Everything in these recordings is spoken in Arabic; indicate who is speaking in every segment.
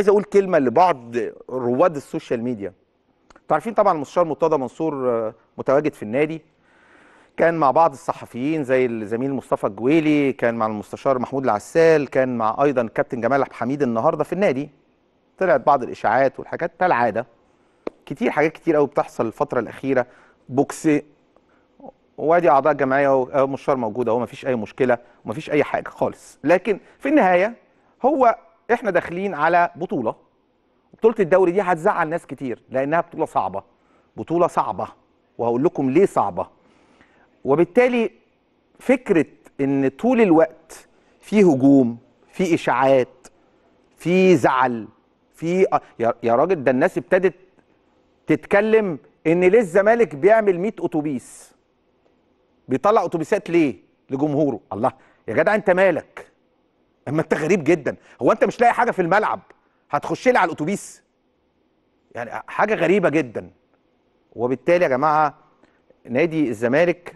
Speaker 1: عايز اقول كلمه لبعض رواد السوشيال ميديا انتوا عارفين طبعا المستشار مرتضى منصور آه، متواجد في النادي كان مع بعض الصحفيين زي الزميل مصطفى الجويلي كان مع المستشار محمود العسال كان مع ايضا كابتن جمال عبد الحميد النهارده في النادي طلعت بعض الاشاعات والحاجات كالعاده كتير حاجات كتير قوي بتحصل الفتره الاخيره بوكس وادي اعضاء جمعيه اهو موجود اهو مفيش اي مشكله ومفيش اي حاجه خالص لكن في النهايه هو احنا داخلين على بطوله بطوله الدوري دي هتزعل ناس كتير لانها بطوله صعبه بطوله صعبه وهقول لكم ليه صعبه وبالتالي فكره ان طول الوقت في هجوم في اشاعات في زعل في يا راجل ده الناس ابتدت تتكلم ان ليه الزمالك بيعمل 100 اتوبيس بيطلع اتوبيسات ليه لجمهوره الله يا جدع انت مالك اما انت غريب جدا هو انت مش لاقي حاجه في الملعب هتخش لي على الاتوبيس يعني حاجه غريبه جدا وبالتالي يا جماعه نادي الزمالك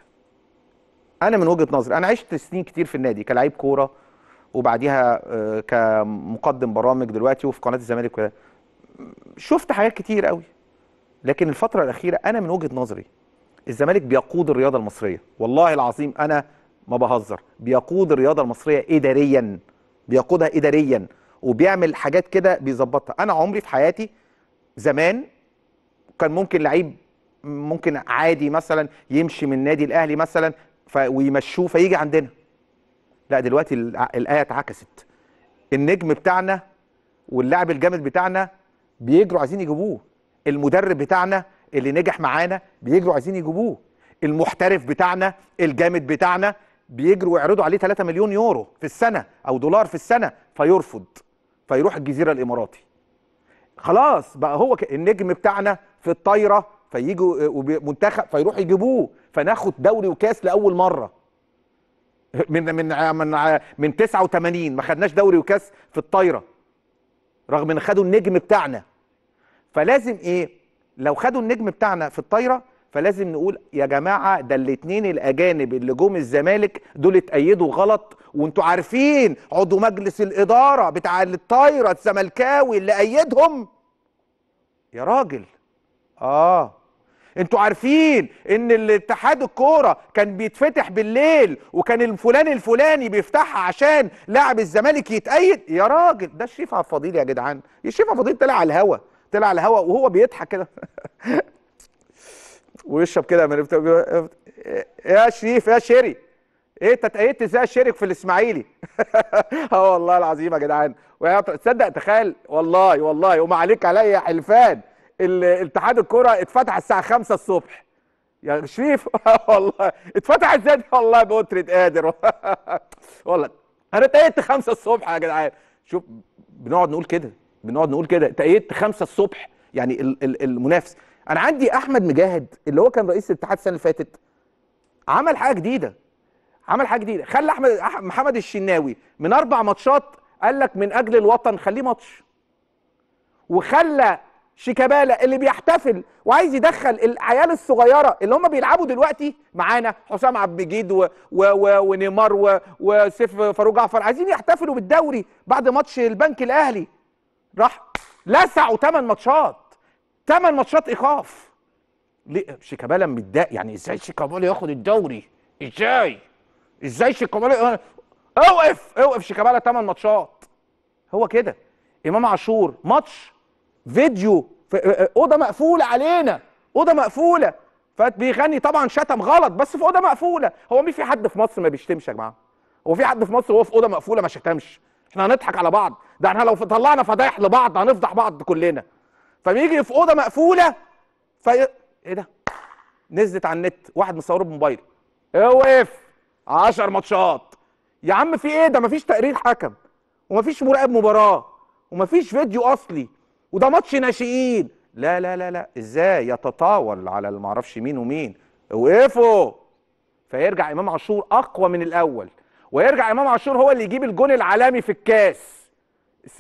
Speaker 1: انا من وجهه نظري انا عشت سنين كتير في النادي كلاعب كوره وبعديها آه، كمقدم برامج دلوقتي وفي قناه الزمالك وكده شفت حاجات كتير قوي لكن الفتره الاخيره انا من وجهه نظري الزمالك بيقود الرياضه المصريه والله العظيم انا ما بهزر بيقود الرياضه المصريه اداريا بيقودها اداريا وبيعمل حاجات كده بيظبطها انا عمري في حياتي زمان كان ممكن لعيب ممكن عادي مثلا يمشي من النادي الاهلي مثلا ويمشوه فيجي عندنا لا دلوقتي الايه اتعكست النجم بتاعنا واللاعب الجامد بتاعنا بيجروا عايزين يجيبوه المدرب بتاعنا اللي نجح معانا بيجروا عايزين يجيبوه المحترف بتاعنا الجامد بتاعنا بيجروا يعرضوا عليه 3 مليون يورو في السنه او دولار في السنه فيرفض فيروح الجزيره الاماراتي خلاص بقى هو النجم بتاعنا في الطايره فيجوا آه، منتخب فيروح يجيبوه فناخد دوري وكاس لاول مره من من من من 89 ما خدناش دوري وكاس في الطايره رغم ان خدوا النجم بتاعنا فلازم ايه لو خدوا النجم بتاعنا في الطايره فلازم نقول يا جماعه ده الاثنين الاجانب اللي جم الزمالك دول اتأيدوا غلط وانتوا عارفين عضو مجلس الاداره بتاع الطايره الزملكاوي اللي ايدهم يا راجل اه انتوا عارفين ان الاتحاد الكوره كان بيتفتح بالليل وكان الفلان الفلاني بيفتحها عشان لاعب الزمالك يتأيد يا راجل ده الشريف عبد الفضيل يا جدعان الشيف عبد الفضيل طلع على الهوا طلع على الهوا وهو بيضحك كده ويشرب كده من إيه، إيه، إيه يا شريف يا شيري ايه انت اتأيدت ازاي شرك في الاسماعيلي اه والله العظيم يا جدعان تصدق تخيل والله والله وما عليك عليا حلفان الاتحاد الكره اتفتح الساعه 5 الصبح يا شريف آه والله اتفتح ازاي والله بقطرة قادر والله انا اتأيدت 5 الصبح يا جدعان شوف بنقعد نقول كده بنقعد نقول كده اتأيدت 5 الصبح يعني المنافس انا عندي احمد مجاهد اللي هو كان رئيس الاتحاد السنه اللي فاتت عمل حاجه جديده عمل حاجه جديده خلى احمد محمد الشناوي من اربع ماتشات قال لك من اجل الوطن خليه ماتش وخلى شيكابالا اللي بيحتفل وعايز يدخل العيال الصغيره اللي هم بيلعبوا دلوقتي معانا حسام عبد المجيد ونيمار وسيف فاروق جعفر عايزين يحتفلوا بالدوري بعد ماتش البنك الاهلي راح لسعوا ثمان ماتشات ثمان ماتشات ايقاف ليه شيكابالا متضايق يعني ازاي شيكابالا ياخد الدوري ازاي ازاي شيكابالا اوقف اوقف شيكابالا ثمان ماتشات هو كده امام عاشور ماتش فيديو في اوضه مقفوله علينا اوضه مقفوله فبيغني طبعا شتم غلط بس في اوضه مقفوله هو مين في حد في مصر ما بيشتمش يا جماعه هو في حد في مصر وهو في اوضه مقفوله ما شتمش احنا هنضحك على بعض ده احنا لو طلعنا فضايح لبعض هنفضح بعض كلنا فبيجي في اوضه مقفوله في ايه ده نزلت على النت واحد مصوره بموبايله اوقف 10 ماتشات يا عم في ايه ده مفيش تقرير حكم ومفيش مراقب مباراه ومفيش فيديو اصلي وده ماتش ناشئين لا لا لا لا ازاي يتطاول على ما اعرفش مين ومين وقفوا فيرجع امام عاشور اقوى من الاول ويرجع امام عاشور هو اللي يجيب الجون العالمي في الكاس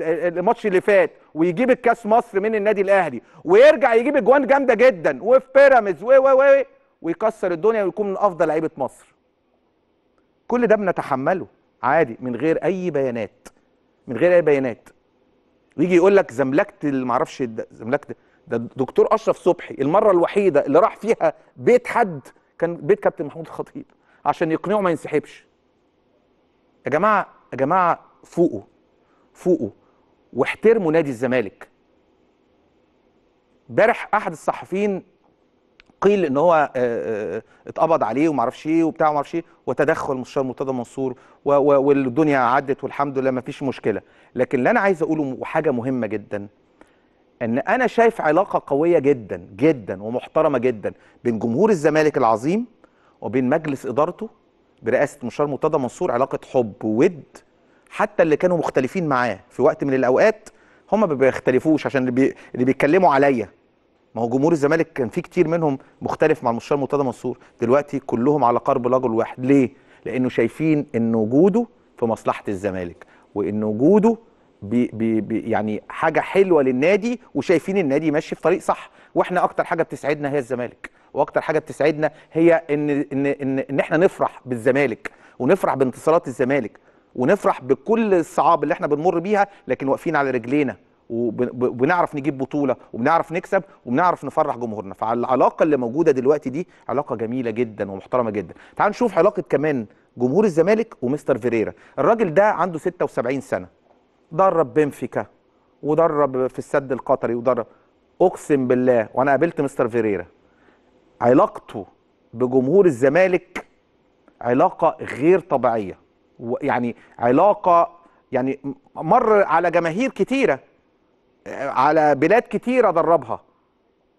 Speaker 1: الماتش اللي فات ويجيب الكاس مصر من النادي الاهلي ويرجع يجيب اجوان جامده جدا وفي بيراميدز و و ويكسر الدنيا ويكون من افضل لعيبه مصر كل ده بنتحمله عادي من غير اي بيانات من غير اي بيانات ويجي يقول لك زملكت اللي اعرفش زملكت ده دكتور اشرف صبحي المره الوحيده اللي راح فيها بيت حد كان بيت كابتن محمود الخطيب عشان يقنعه ما ينسحبش يا جماعه يا جماعه فوقوا فوقوا واحترموا نادي الزمالك امبارح احد الصحفيين قيل ان هو آه، آه، آه، اتقبض عليه ومعرفش ايه وبتاع ومعرفش ايه وتدخل مستشار مرتضى منصور والدنيا عدت والحمد لله ما فيش مشكله لكن اللي انا عايز اقوله وحاجه مهمه جدا ان انا شايف علاقه قويه جدا جدا ومحترمه جدا بين جمهور الزمالك العظيم وبين مجلس ادارته برئاسه مستشار مرتضى منصور علاقه حب وود حتى اللي كانوا مختلفين معاه في وقت من الاوقات هم ما بيختلفوش عشان اللي, بي... اللي بيتكلموا عليا ما هو جمهور الزمالك كان في كتير منهم مختلف مع المستشار مرتضى منصور دلوقتي كلهم على قرب رجل واحد ليه لانه شايفين ان وجوده في مصلحه الزمالك وان وجوده بي بي بي يعني حاجه حلوه للنادي وشايفين النادي ماشي في طريق صح واحنا اكتر حاجه بتسعدنا هي الزمالك واكتر حاجه بتسعدنا هي ان ان ان, إن احنا نفرح بالزمالك ونفرح بانتصارات الزمالك ونفرح بكل الصعاب اللي احنا بنمر بيها لكن واقفين على رجلينا وبنعرف نجيب بطوله وبنعرف نكسب وبنعرف نفرح جمهورنا فالعلاقه اللي موجوده دلوقتي دي علاقه جميله جدا ومحترمه جدا تعال نشوف علاقه كمان جمهور الزمالك ومستر فيريرا الراجل ده عنده 76 سنه درب بنفيكا ودرب في السد القطري ودرب اقسم بالله وانا قابلت مستر فيريرا علاقته بجمهور الزمالك علاقه غير طبيعيه يعني علاقه يعني مر على جماهير كتيره على بلاد كتيره دربها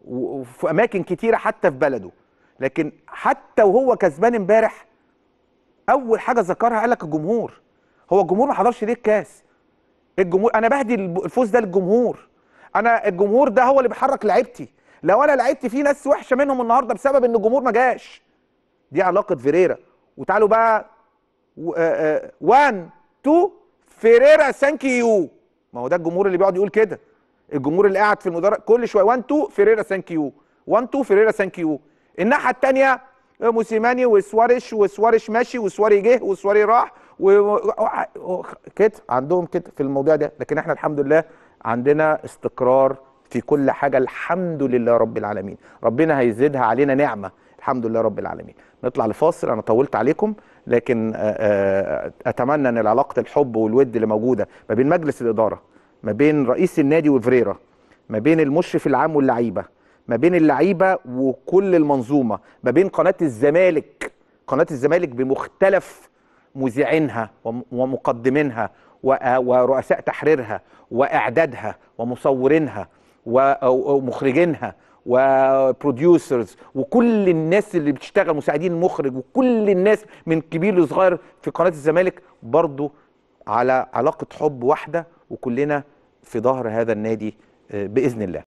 Speaker 1: وفي اماكن كتيره حتى في بلده لكن حتى وهو كسبان امبارح اول حاجه ذكرها قال لك الجمهور هو الجمهور ما حضرش ليه الكاس الجمهور انا بهدي الفوز ده للجمهور انا الجمهور ده هو اللي بيحرك لعيبتي لو انا لعيبتي في ناس وحشه منهم النهارده بسبب ان الجمهور ما جاش دي علاقه فيريرا وتعالوا بقى 1 2 فيريرا ثانك يو ما هو ده الجمهور اللي بيقعد يقول كده الجمهور اللي قاعد في المدرج كل شويه 1 2 فيريرا ثانك يو 1 2 فيريرا ثانك يو الناحيه الثانيه آه، موسيماني وسواريش وسواريش ماشي وسواري جه وسواري راح و... آه، كده عندهم كده في الموضوع ده لكن احنا الحمد لله عندنا استقرار في كل حاجه الحمد لله رب العالمين ربنا هيزيدها علينا نعمه الحمد لله رب العالمين نطلع لفاصل انا طولت عليكم لكن آه، آه، اتمنى ان علاقه الحب والود اللي موجوده ما بين مجلس الاداره ما بين رئيس النادي وفريرا ما بين المشرف العام واللعيبه ما بين اللعيبه وكل المنظومه ما بين قناه الزمالك قناه الزمالك بمختلف مذيعينها ومقدمينها آه، ورؤساء تحريرها واعدادها ومصورينها ومخرجينها وبروديوسرز وكل الناس اللي بتشتغل مساعدين المخرج وكل الناس من كبير لصغير في قناه الزمالك برضو على علاقه حب واحده وكلنا في ظهر هذا النادي آه، باذن الله